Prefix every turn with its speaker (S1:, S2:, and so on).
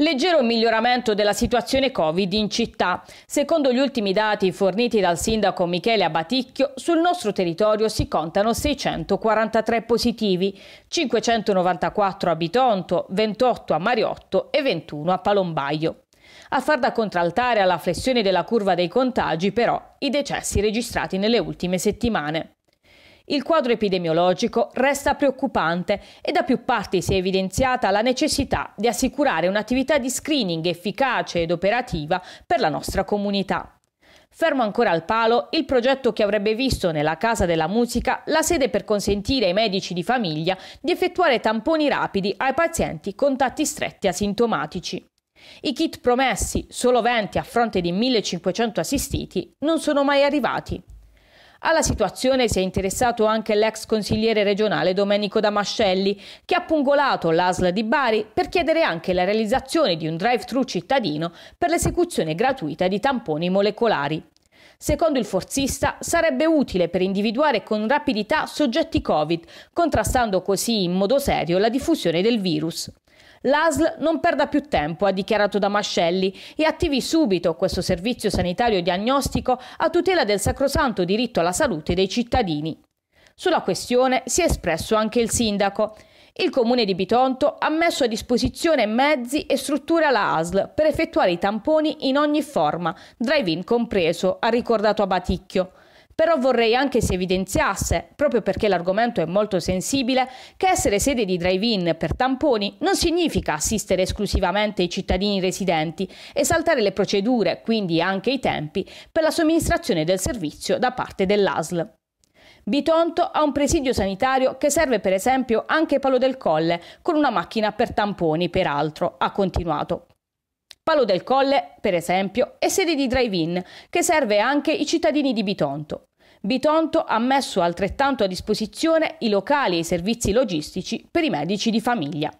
S1: Leggero miglioramento della situazione Covid in città. Secondo gli ultimi dati forniti dal sindaco Michele Abaticchio, sul nostro territorio si contano 643 positivi, 594 a Bitonto, 28 a Mariotto e 21 a Palombaio. A far da contraltare alla flessione della curva dei contagi, però, i decessi registrati nelle ultime settimane. Il quadro epidemiologico resta preoccupante e da più parti si è evidenziata la necessità di assicurare un'attività di screening efficace ed operativa per la nostra comunità. Fermo ancora al palo il progetto che avrebbe visto nella Casa della Musica la sede per consentire ai medici di famiglia di effettuare tamponi rapidi ai pazienti contatti stretti asintomatici. I kit promessi, solo 20 a fronte di 1500 assistiti, non sono mai arrivati. Alla situazione si è interessato anche l'ex consigliere regionale Domenico Damascelli, che ha pungolato l'ASL di Bari per chiedere anche la realizzazione di un drive-thru cittadino per l'esecuzione gratuita di tamponi molecolari. Secondo il forzista, sarebbe utile per individuare con rapidità soggetti Covid, contrastando così in modo serio la diffusione del virus. L'ASL non perda più tempo, ha dichiarato Damascelli, e attivi subito questo servizio sanitario diagnostico a tutela del sacrosanto diritto alla salute dei cittadini. Sulla questione si è espresso anche il sindaco. Il comune di Bitonto ha messo a disposizione mezzi e strutture alla ASL per effettuare i tamponi in ogni forma, drive-in compreso, ha ricordato Abaticchio però vorrei anche si evidenziasse, proprio perché l'argomento è molto sensibile, che essere sede di drive-in per tamponi non significa assistere esclusivamente i cittadini residenti e saltare le procedure, quindi anche i tempi, per la somministrazione del servizio da parte dell'ASL. Bitonto ha un presidio sanitario che serve per esempio anche Palo del Colle, con una macchina per tamponi, peraltro, ha continuato. Palo del Colle, per esempio, è sede di drive-in, che serve anche i cittadini di Bitonto. Bitonto ha messo altrettanto a disposizione i locali e i servizi logistici per i medici di famiglia.